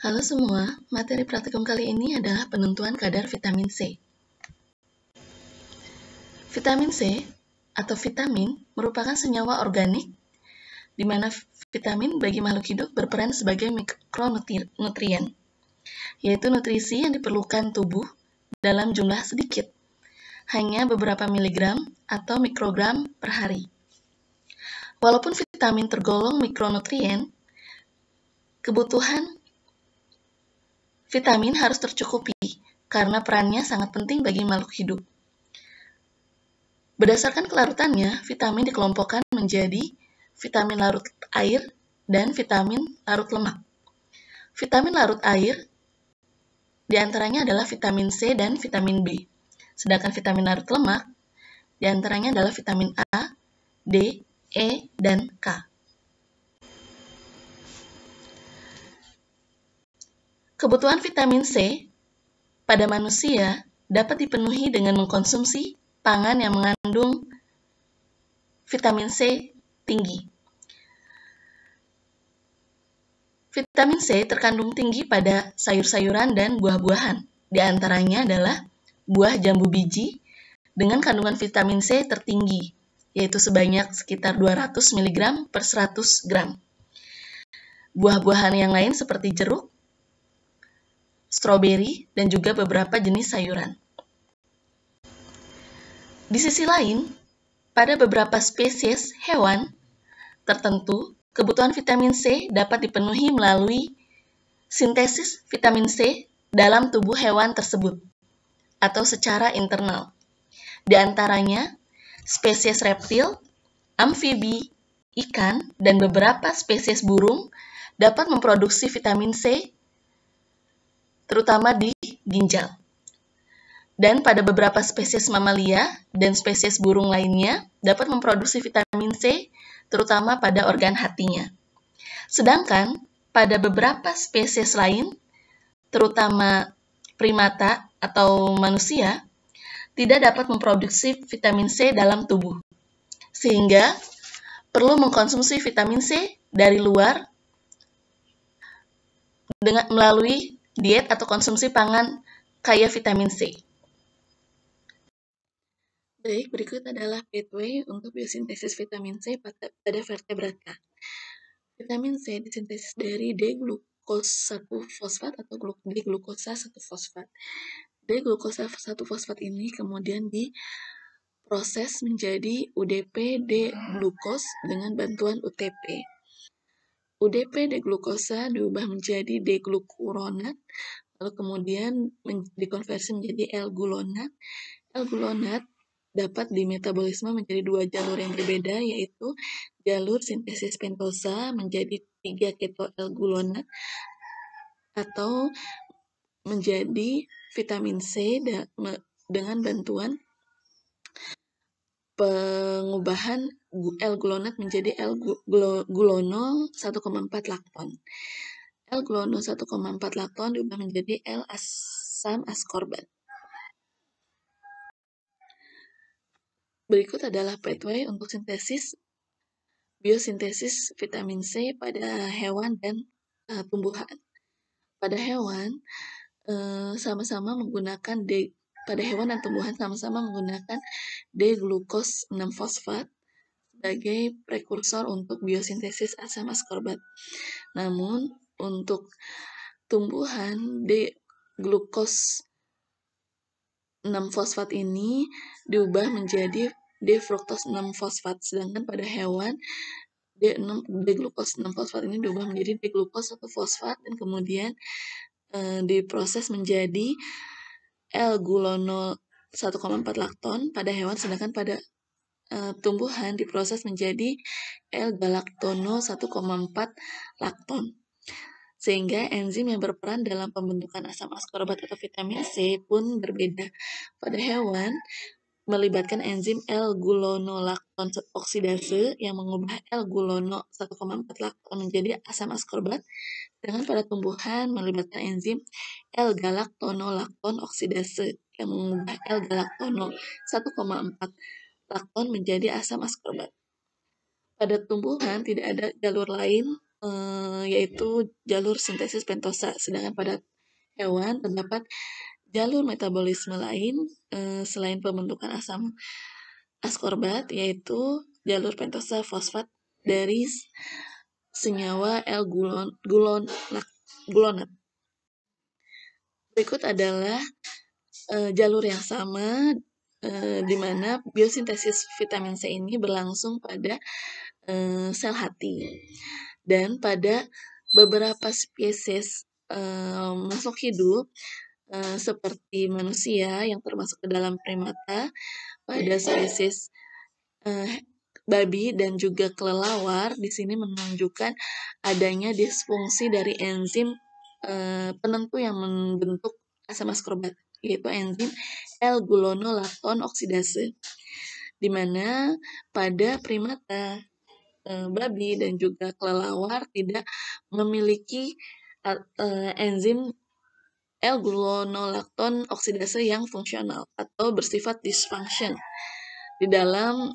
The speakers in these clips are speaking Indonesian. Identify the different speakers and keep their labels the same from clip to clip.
Speaker 1: Halo semua, materi praktikum kali ini adalah penentuan kadar vitamin C. Vitamin C atau vitamin merupakan senyawa organik di mana vitamin bagi makhluk hidup berperan sebagai mikronutrien, yaitu nutrisi yang diperlukan tubuh dalam jumlah sedikit, hanya beberapa miligram atau mikrogram per hari. Walaupun vitamin tergolong mikronutrien, kebutuhan Vitamin harus tercukupi karena perannya sangat penting bagi makhluk hidup. Berdasarkan kelarutannya, vitamin dikelompokkan menjadi vitamin larut air dan vitamin larut lemak. Vitamin larut air diantaranya adalah vitamin C dan vitamin B. Sedangkan vitamin larut lemak diantaranya adalah vitamin A, D, E, dan K. Kebutuhan vitamin C pada manusia dapat dipenuhi dengan mengkonsumsi pangan yang mengandung vitamin C tinggi. Vitamin C terkandung tinggi pada sayur-sayuran dan buah-buahan. Di antaranya adalah buah jambu biji dengan kandungan vitamin C tertinggi, yaitu sebanyak sekitar 200 mg per 100 gram. Buah-buahan yang lain seperti jeruk, stroberi, dan juga beberapa jenis sayuran. Di sisi lain, pada beberapa spesies hewan tertentu, kebutuhan vitamin C dapat dipenuhi melalui sintesis vitamin C dalam tubuh hewan tersebut atau secara internal. Di antaranya, spesies reptil, amfibi, ikan, dan beberapa spesies burung dapat memproduksi vitamin C terutama di ginjal. Dan pada beberapa spesies mamalia dan spesies burung lainnya dapat memproduksi vitamin C, terutama pada organ hatinya. Sedangkan pada beberapa spesies lain, terutama primata atau manusia, tidak dapat memproduksi vitamin C dalam tubuh. Sehingga perlu mengkonsumsi vitamin C dari luar dengan melalui diet atau konsumsi pangan kaya vitamin C. Baik, berikut adalah pathway untuk biosintesis vitamin C pada vertebrata. Vitamin C disintesis dari D-glukosa 1-fosfat atau D-glukosa 1-fosfat. D-glukosa 1-fosfat ini kemudian diproses menjadi UDP D-glukos dengan bantuan UTP. UDP deglukosa diubah menjadi deglukuronat, lalu kemudian men dikonversi menjadi L-gulonat. L-gulonat dapat dimetabolisme menjadi dua jalur yang berbeda, yaitu jalur sintesis pentosa menjadi tiga keto L-gulonat atau menjadi vitamin C dengan bantuan pengubahan l glonat menjadi l glonol 1,4 lakton. l glonol 1,4 lakton diubah menjadi L-asam askorbat. Berikut adalah pathway untuk sintesis biosintesis vitamin C pada hewan dan uh, tumbuhan. Pada hewan eh, sama-sama uh, menggunakan D pada hewan dan tumbuhan sama-sama menggunakan D glukos 6 fosfat sebagai prekursor untuk biosintesis asam askorbat. Namun, untuk tumbuhan D glukos 6-fosfat ini diubah menjadi D-fruktos 6-fosfat, sedangkan pada hewan d D-glukos 6-fosfat ini diubah menjadi D-glukos atau fosfat dan kemudian e, diproses menjadi L-gulonol 1,4 lakton pada hewan, sedangkan pada Eh, tumbuhan diproses menjadi l galaktono 1,4 lakton. Sehingga enzim yang berperan dalam pembentukan asam askorbat atau vitamin C pun berbeda. Pada hewan, melibatkan enzim L-gulonolakton oksidase yang mengubah L-gulono 1,4 lakton menjadi asam askorbat, dengan pada tumbuhan melibatkan enzim L-galaktonolakton oksidase yang mengubah L-galaktono 1,4 lakton menjadi asam askorbat. Pada tumbuhan tidak ada jalur lain eh, yaitu jalur sintesis pentosa, sedangkan pada hewan terdapat jalur metabolisme lain eh, selain pembentukan asam askorbat yaitu jalur pentosa fosfat dari senyawa L-gulon gulonat. Berikut adalah eh, jalur yang sama Eh, di mana biosintesis vitamin C ini berlangsung pada eh, sel hati dan pada beberapa spesies eh, makhluk hidup eh, seperti manusia yang termasuk ke dalam primata pada spesies babi dan juga kelelawar di sini menunjukkan adanya disfungsi dari enzim e, penentu yang membentuk asam askorbat yaitu enzim L-gulonolakton oksidase di mana pada primata e, babi dan juga kelelawar tidak memiliki eh, eh, enzim L-gulonolakton oksidase yang fungsional atau bersifat dysfunction di dalam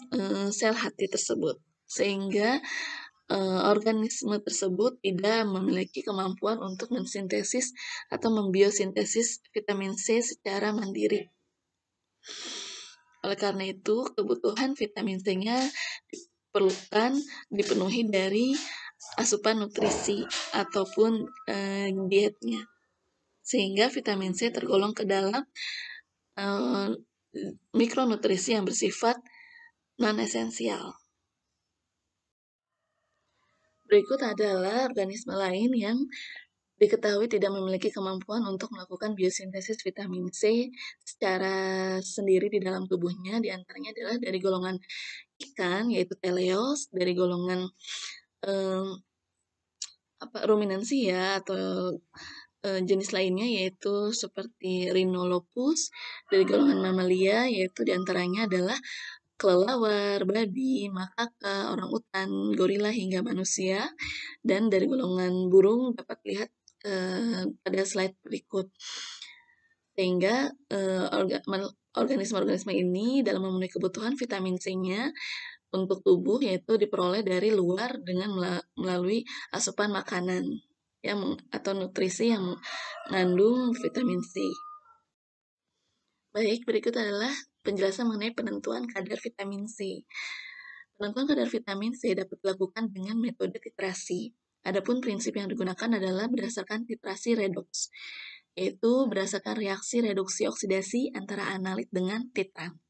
Speaker 1: sel hati tersebut sehingga organisme tersebut tidak memiliki kemampuan untuk mensintesis atau membiosintesis vitamin C secara mandiri. Oleh karena itu, kebutuhan vitamin C-nya diperlukan dipenuhi dari asupan nutrisi ataupun e, dietnya. Sehingga vitamin C tergolong ke dalam e, mikronutrisi yang bersifat non-esensial. Berikut adalah organisme lain yang diketahui tidak memiliki kemampuan untuk melakukan biosintesis vitamin C secara sendiri di dalam tubuhnya. Di antaranya adalah dari golongan ikan, yaitu teleos, dari golongan um, apa ruminansi ya, atau um, jenis lainnya yaitu seperti rhinolopus, dari golongan mamalia, yaitu diantaranya adalah kelelawar, babi, makaka, orang utan, gorila hingga manusia. Dan dari golongan burung dapat lihat Eh, pada slide berikut. Sehingga eh, organisme-organisme ini dalam memenuhi kebutuhan vitamin C-nya untuk tubuh yaitu diperoleh dari luar dengan melalui asupan makanan ya atau nutrisi yang mengandung vitamin C. Baik, berikut adalah penjelasan mengenai penentuan kadar vitamin C. Penentuan kadar vitamin C dapat dilakukan dengan metode titrasi. Adapun prinsip yang digunakan adalah berdasarkan titrasi redox, yaitu berdasarkan reaksi reduksi oksidasi antara analit dengan titran.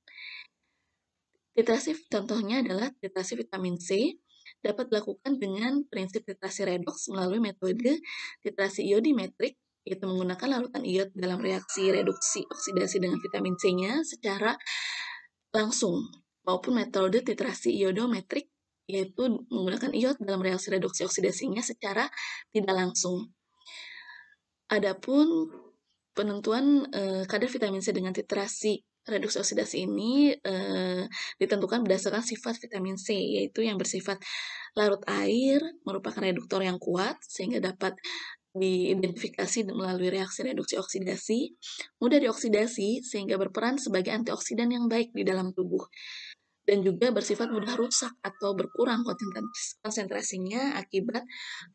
Speaker 1: Titrasi contohnya adalah titrasi vitamin C dapat dilakukan dengan prinsip titrasi redox melalui metode titrasi iodimetrik yaitu menggunakan larutan iod dalam reaksi reduksi oksidasi dengan vitamin C-nya secara langsung maupun metode titrasi iodometrik yaitu menggunakan iod dalam reaksi reduksi oksidasinya secara tidak langsung. Adapun penentuan eh, kadar vitamin C dengan titrasi reduksi oksidasi ini eh, ditentukan berdasarkan sifat vitamin C, yaitu yang bersifat larut air, merupakan reduktor yang kuat, sehingga dapat diidentifikasi melalui reaksi reduksi oksidasi, mudah dioksidasi sehingga berperan sebagai antioksidan yang baik di dalam tubuh dan juga bersifat mudah rusak atau berkurang konsentrasinya akibat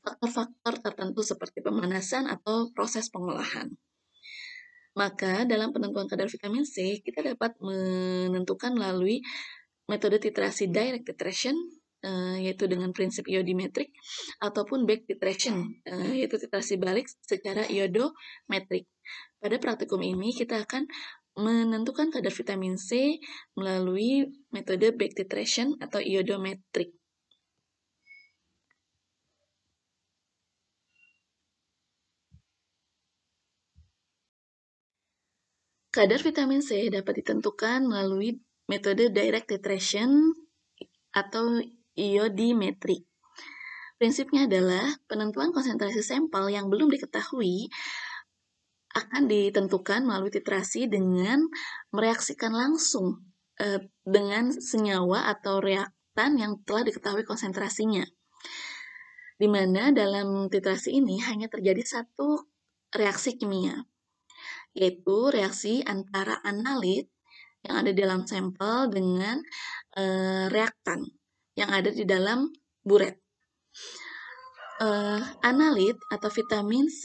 Speaker 1: faktor-faktor tertentu seperti pemanasan atau proses pengolahan. Maka dalam penentuan kadar vitamin C, kita dapat menentukan melalui metode titrasi direct titration eh, yaitu dengan prinsip iodimetrik ataupun back titration eh, yaitu titrasi balik secara iodometrik. Pada praktikum ini kita akan menentukan kadar vitamin C melalui metode back titration atau iodometrik. Kadar vitamin C dapat ditentukan melalui metode direct titration atau iodimetrik. Prinsipnya adalah penentuan konsentrasi sampel yang belum diketahui akan ditentukan melalui titrasi dengan mereaksikan langsung eh, dengan senyawa atau reaktan yang telah diketahui konsentrasinya. Di mana dalam titrasi ini hanya terjadi satu reaksi kimia, yaitu reaksi antara analit yang ada di dalam sampel dengan eh, reaktan yang ada di dalam buret. Uh, analit atau vitamin C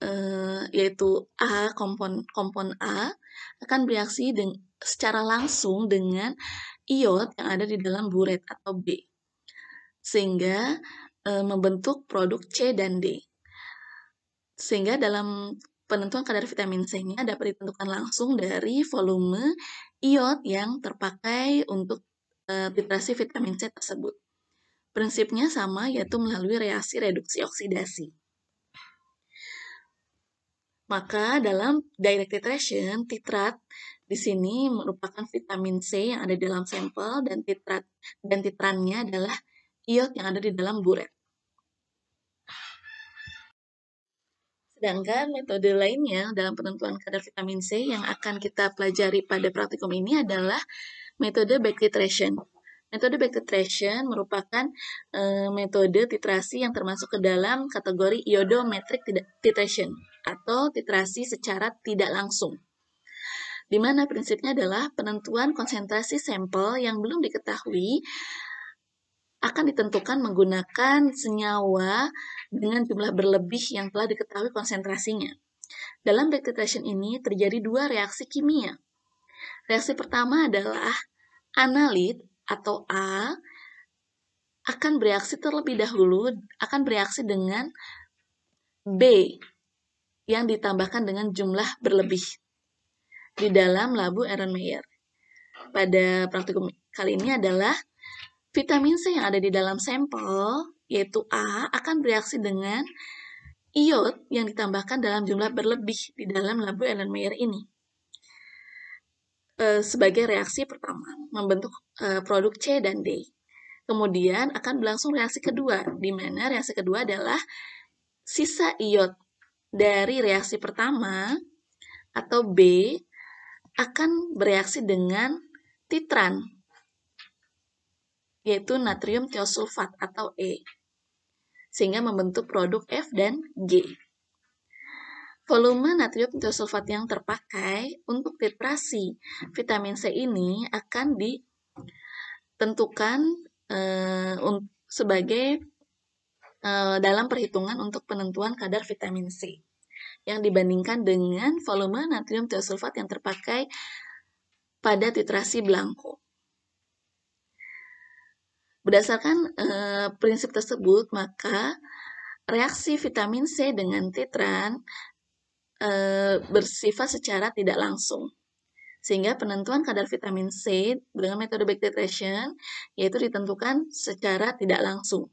Speaker 1: eh, yaitu A kompon kompon A akan bereaksi dengan secara langsung dengan iod yang ada di dalam buret atau B sehingga eh, membentuk produk C dan D. Sehingga dalam penentuan kadar vitamin C-nya dapat ditentukan langsung dari volume iod yang terpakai untuk eh, titrasi vitamin C tersebut. Prinsipnya sama yaitu melalui reaksi reduksi oksidasi. Maka dalam direct titration, titrat di sini merupakan vitamin C yang ada di dalam sampel dan titrat dan titrannya adalah iod yang ada di dalam buret. Sedangkan metode lainnya dalam penentuan kadar vitamin C yang akan kita pelajari pada praktikum ini adalah metode back titration. Metode titration merupakan e, metode titrasi yang termasuk ke dalam kategori iodometric titration atau titrasi secara tidak langsung. Di mana prinsipnya adalah penentuan konsentrasi sampel yang belum diketahui akan ditentukan menggunakan senyawa dengan jumlah berlebih yang telah diketahui konsentrasinya. Dalam titration ini terjadi dua reaksi kimia. Reaksi pertama adalah analit atau A akan bereaksi terlebih dahulu akan bereaksi dengan B yang ditambahkan dengan jumlah berlebih di dalam labu Ehrenmeyer. Pada praktikum kali ini adalah vitamin C yang ada di dalam sampel yaitu A akan bereaksi dengan iod yang ditambahkan dalam jumlah berlebih di dalam labu Ehrenmeyer ini. Eh, sebagai reaksi pertama, membentuk eh, produk C dan D. Kemudian akan berlangsung reaksi kedua, di mana reaksi kedua adalah sisa iot dari reaksi pertama atau B akan bereaksi dengan titran, yaitu natrium tiosulfat atau E, sehingga membentuk produk F dan G. Volume natrium tiosulfat yang terpakai untuk titrasi vitamin C ini akan ditentukan e, sebagai e, dalam perhitungan untuk penentuan kadar vitamin C yang dibandingkan dengan volume natrium tiosulfat yang terpakai pada titrasi blanko. Berdasarkan e, prinsip tersebut, maka reaksi vitamin C dengan titran e, bersifat secara tidak langsung. Sehingga penentuan kadar vitamin C dengan metode back titration yaitu ditentukan secara tidak langsung.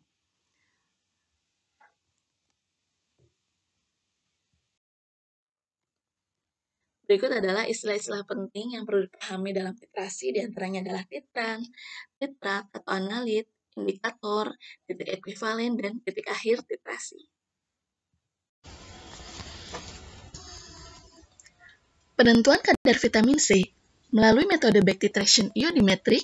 Speaker 1: Berikut adalah istilah-istilah penting yang perlu dipahami dalam titrasi, diantaranya adalah titran, titrat atau analit, indikator, titik ekuivalen, dan titik akhir titrasi. Penentuan kadar vitamin C melalui metode back titration iodimetrik,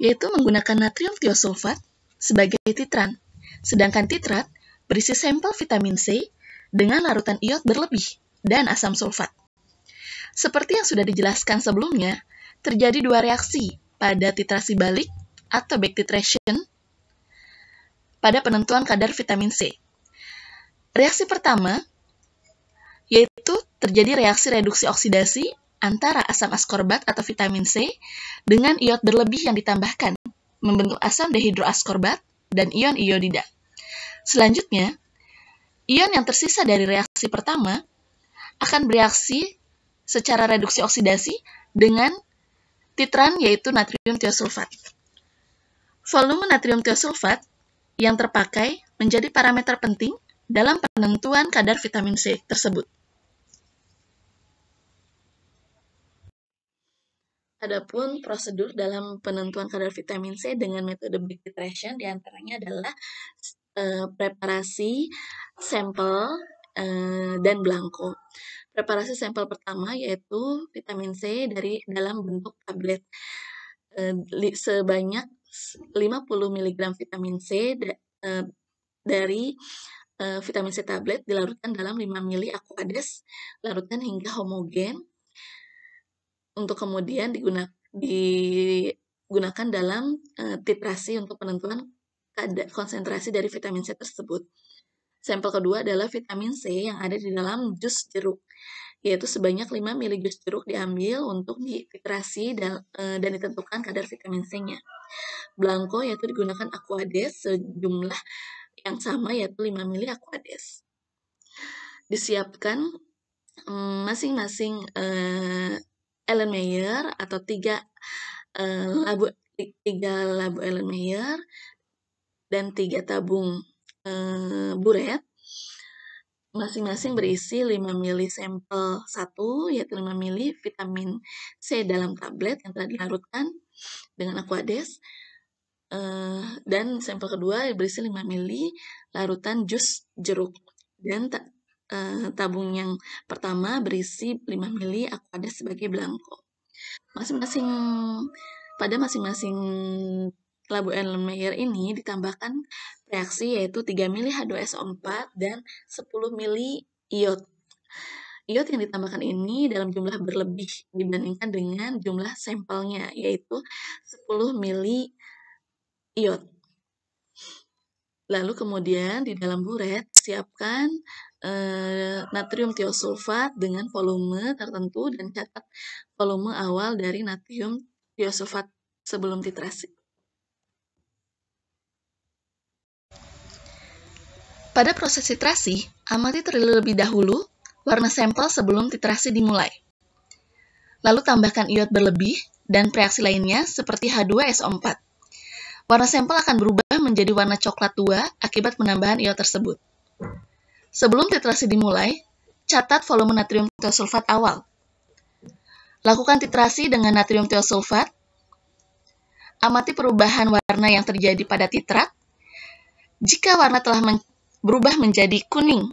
Speaker 1: yaitu menggunakan natrium tiosulfat sebagai titran, sedangkan titrat berisi sampel vitamin C dengan larutan iod berlebih dan asam sulfat. Seperti yang sudah dijelaskan sebelumnya, terjadi dua reaksi pada titrasi balik atau back titration pada penentuan kadar vitamin C. Reaksi pertama yaitu terjadi reaksi reduksi oksidasi antara asam askorbat atau vitamin C dengan iod berlebih yang ditambahkan, membentuk asam dehidroaskorbat dan ion iodida. Selanjutnya, ion yang tersisa dari reaksi pertama akan bereaksi secara reduksi oksidasi dengan titran yaitu natrium tiosulfat. Volume natrium tiosulfat yang terpakai menjadi parameter penting dalam penentuan kadar vitamin C tersebut. Adapun prosedur dalam penentuan kadar vitamin C dengan metode Big Titration diantaranya adalah uh, preparasi sampel uh, dan blanko. Preparasi sampel pertama yaitu vitamin C dari dalam bentuk tablet uh, sebanyak 50 mg vitamin C da, uh, dari uh, vitamin C tablet dilarutkan dalam 5 ml aquades, larutkan hingga homogen untuk kemudian digunakan digunakan dalam uh, titrasi untuk penentuan konsentrasi dari vitamin C tersebut. Sampel kedua adalah vitamin C yang ada di dalam jus jeruk, yaitu sebanyak 5 ml jus jeruk diambil untuk dititrasi dan, e, dan ditentukan kadar vitamin C-nya. Blanco yaitu digunakan aquades sejumlah yang sama yaitu 5 ml aquades. Disiapkan mm, masing-masing e, Ellen Mayer atau tiga uh, labu tiga labu Ellen Mayer dan tiga tabung uh, buret masing-masing berisi 5 mili sampel 1 yaitu 5 mili vitamin C dalam tablet yang telah dilarutkan dengan aquades eh, dan sampel kedua berisi 5 mili larutan jus jeruk dan uh, tabung yang pertama berisi 5 mili aku ada sebagai belangko. Masing-masing pada masing-masing labu Erlenmeyer ini ditambahkan reaksi yaitu 3 mili H2SO4 dan 10 mili iot. Iot yang ditambahkan ini dalam jumlah berlebih dibandingkan dengan jumlah sampelnya yaitu 10 mili iot. Lalu kemudian di dalam buret siapkan eh, natrium tiosulfat dengan volume tertentu dan catat volume awal dari natrium tiosulfat sebelum titrasi. Pada proses titrasi, amati terlebih dahulu warna sampel sebelum titrasi dimulai. Lalu tambahkan iod berlebih dan reaksi lainnya seperti H2SO4. Warna sampel akan berubah menjadi warna coklat tua akibat penambahan iod tersebut. Sebelum titrasi dimulai, catat volume natrium tiosulfat awal. Lakukan titrasi dengan natrium tiosulfat. Amati perubahan warna yang terjadi pada titrat. Jika warna telah men berubah menjadi kuning,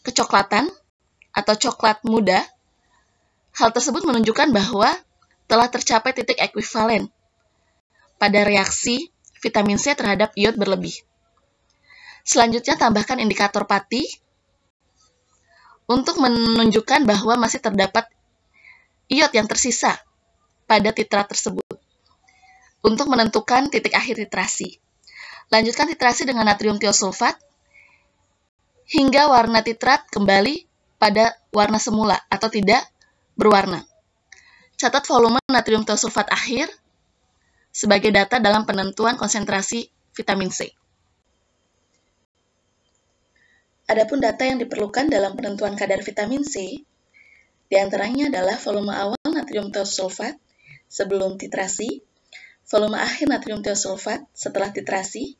Speaker 1: kecoklatan, atau coklat muda, hal tersebut menunjukkan bahwa telah tercapai titik ekuivalen pada reaksi vitamin C terhadap iod berlebih. Selanjutnya tambahkan indikator pati untuk menunjukkan bahwa masih terdapat iot yang tersisa pada titra tersebut untuk menentukan titik akhir titrasi. Lanjutkan titrasi dengan natrium tiosulfat hingga warna titrat kembali pada warna semula atau tidak berwarna. Catat volume natrium tiosulfat akhir sebagai data dalam penentuan konsentrasi vitamin C. Adapun data yang diperlukan dalam penentuan kadar vitamin C, diantaranya adalah volume awal natrium teosulfat sebelum titrasi, volume akhir natrium teosulfat setelah titrasi,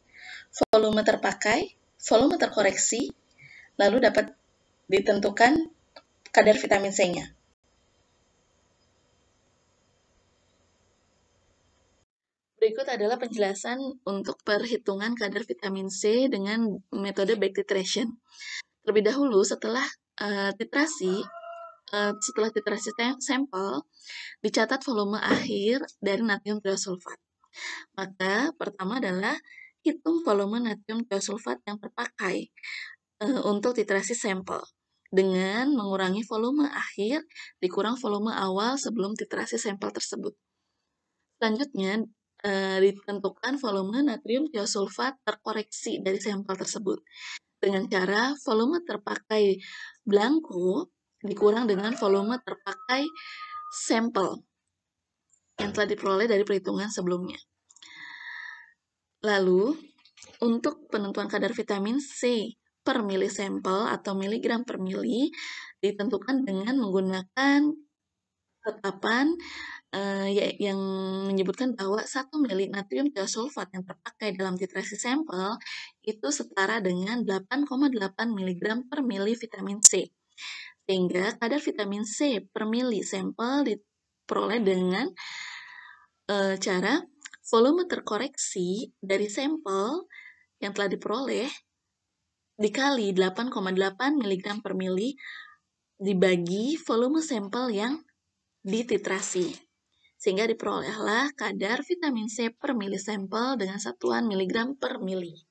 Speaker 1: volume terpakai, volume terkoreksi, lalu dapat ditentukan kadar vitamin C-nya. adalah penjelasan untuk perhitungan kadar vitamin C dengan metode back titration. Terlebih dahulu, setelah uh, titrasi, uh, setelah titrasi sampel, dicatat volume akhir dari natrium triosulfat. Maka, pertama adalah hitung volume natrium triosulfat yang terpakai uh, untuk titrasi sampel dengan mengurangi volume akhir dikurang volume awal sebelum titrasi sampel tersebut. Selanjutnya, e, ditentukan volume natrium tiosulfat terkoreksi dari sampel tersebut dengan cara volume terpakai blanko dikurang dengan volume terpakai sampel yang telah diperoleh dari perhitungan sebelumnya. Lalu, untuk penentuan kadar vitamin C per mili sampel atau miligram per mili ditentukan dengan menggunakan Tetapan, uh, eh, ya, yang menyebutkan bahwa 1 mili natrium tiosulfat yang terpakai dalam titrasi sampel itu setara dengan 8,8 mg per mili vitamin C. Sehingga kadar vitamin C per mili sampel diperoleh dengan uh, cara volume terkoreksi dari sampel yang telah diperoleh dikali 8,8 mg per mili dibagi volume sampel yang dititrasi. Sehingga diperolehlah kadar vitamin C per mili sampel dengan satuan miligram per mili.